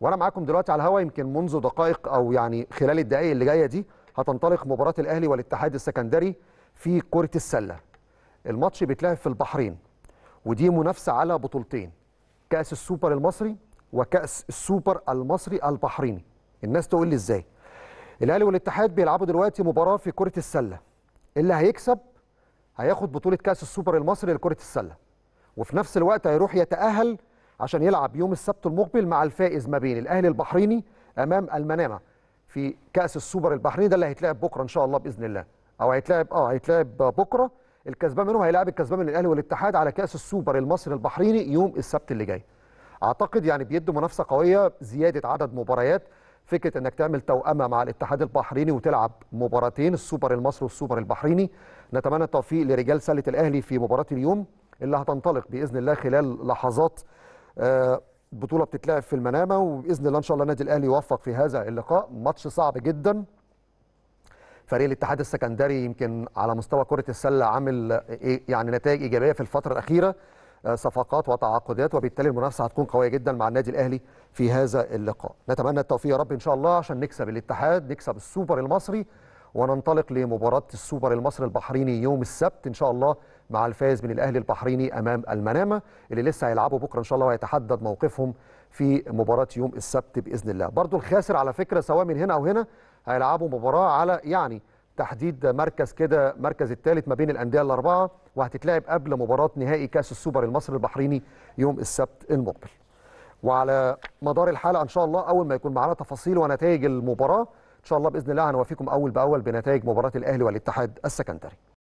وانا معاكم دلوقتي على الهوا يمكن منذ دقائق او يعني خلال الدقائق اللي جايه دي هتنطلق مباراه الاهلي والاتحاد السكندري في كره السله الماتش بيتلعب في البحرين ودي منافسه على بطولتين كاس السوبر المصري وكاس السوبر المصري البحريني الناس تقول لي ازاي الاهلي والاتحاد بيلعبوا دلوقتي مباراه في كره السله اللي هيكسب هياخد بطوله كاس السوبر المصري لكره السله وفي نفس الوقت هيروح يتاهل عشان يلعب يوم السبت المقبل مع الفائز ما بين الاهلي البحريني امام المنامه في كاس السوبر البحريني ده اللي هيتلعب بكره ان شاء الله باذن الله او هيتلعب اه هيتلعب بكره الكسبان منهم هيلاعب الكسبان من الاهلي والاتحاد على كاس السوبر المصري البحريني يوم السبت اللي جاي اعتقد يعني بيدوا منافسه قويه زياده عدد مباريات فكره انك تعمل توأمه مع الاتحاد البحريني وتلعب مباراتين السوبر المصري والسوبر البحريني نتمنى التوفيق لرجال سله الاهلي في مباراه اليوم اللي هتنطلق باذن الله خلال لحظات البطوله آه، بتتلعب في المنامه وباذن الله ان شاء الله النادي الاهلي يوفق في هذا اللقاء ماتش صعب جدا فريق الاتحاد السكندري يمكن على مستوى كره السله عامل إيه، يعني نتائج ايجابيه في الفتره الاخيره آه، صفقات وتعاقدات وبالتالي المنافسه هتكون قويه جدا مع النادي الاهلي في هذا اللقاء نتمنى التوفيق يا رب ان شاء الله عشان نكسب الاتحاد نكسب السوبر المصري وننطلق لمباراة السوبر المصري البحريني يوم السبت إن شاء الله مع الفائز من الأهلي البحريني أمام المنامة اللي لسه هيلعبوا بكرة إن شاء الله ويتحدد موقفهم في مباراة يوم السبت بإذن الله برضو الخاسر على فكرة سواء من هنا أو هنا هيلعبوا مباراة على يعني تحديد مركز كده مركز الثالث ما بين الأندية الأربعة وهتتلعب قبل مباراة نهائي كأس السوبر المصري البحريني يوم السبت المقبل وعلى مدار الحلقة إن شاء الله أول ما يكون معانا تفاصيل ونتائج المباراة ان شاء الله باذن الله هنوافيكم اول باول بنتائج مباراه الاهلي والاتحاد السكندري